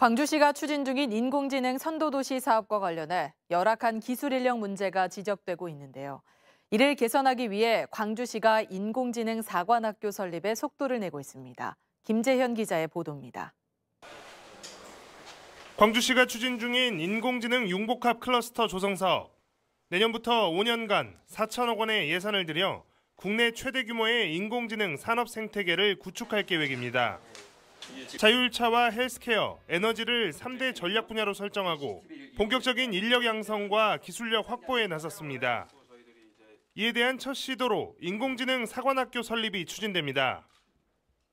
광주시가 추진 중인 인공지능 선도도시 사업과 관련해 열악한 기술 인력 문제가 지적되고 있는데요. 이를 개선하기 위해 광주시가 인공지능 사관학교 설립에 속도를 내고 있습니다. 김재현 기자의 보도입니다. 광주시가 추진 중인 인공지능 융복합 클러스터 조성 사업. 내년부터 5년간 4천억 원의 예산을 들여 국내 최대 규모의 인공지능 산업 생태계를 구축할 계획입니다. 자율차와 헬스케어, 에너지를 3대 전략 분야로 설정하고 본격적인 인력 양성과 기술력 확보에 나섰습니다. 이에 대한 첫 시도로 인공지능 사관학교 설립이 추진됩니다.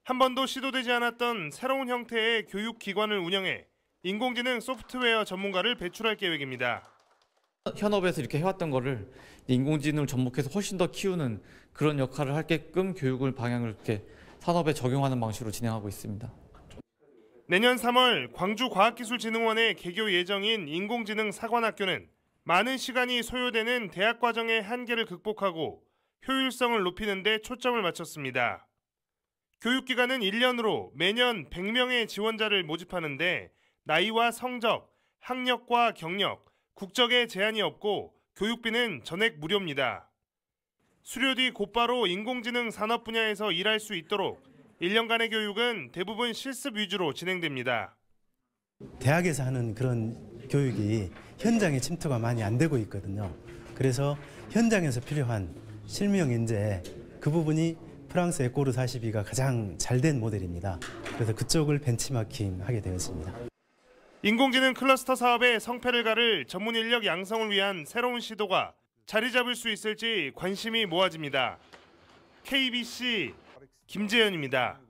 한 번도 시도되지 않았던 새로운 형태의 교육기관을 운영해 인공지능 소프트웨어 전문가를 배출할 계획입니다. 현업에서 이렇게 해왔던 거를 인공지능을 접목해서 훨씬 더 키우는 그런 역할을 할게끔 교육을 방향을 이렇게 산업에 적용하는 방식으로 진행하고 있습니다. 내년 3월 광주과학기술진흥원의 개교 예정인 인공지능 사관학교는 많은 시간이 소요되는 대학 과정의 한계를 극복하고 효율성을 높이는 데 초점을 맞췄습니다. 교육기관은 1년으로 매년 100명의 지원자를 모집하는데 나이와 성적, 학력과 경력, 국적에 제한이 없고 교육비는 전액 무료입니다. 수료 뒤 곧바로 인공지능 산업 분야에서 일할 수 있도록 1년간의 교육은 대부분 실습 위주로 진행됩니다. 대학에서 하는 그런 교육이 현장에 침투가 많이 안 되고 있거든요. 그래서 현장에서 필요한 실명 인재 그 부분이 프랑스 에꼬르 42가 가장 잘 된 모델입니다. 그래서 그쪽을 벤치마킹하게 되었습니다. 인공지능 클러스터 사업의 성패를 가를 전문 인력 양성을 위한 새로운 시도가 자리 잡을 수 있을지 관심이 모아집니다. KBC 김재현입니다.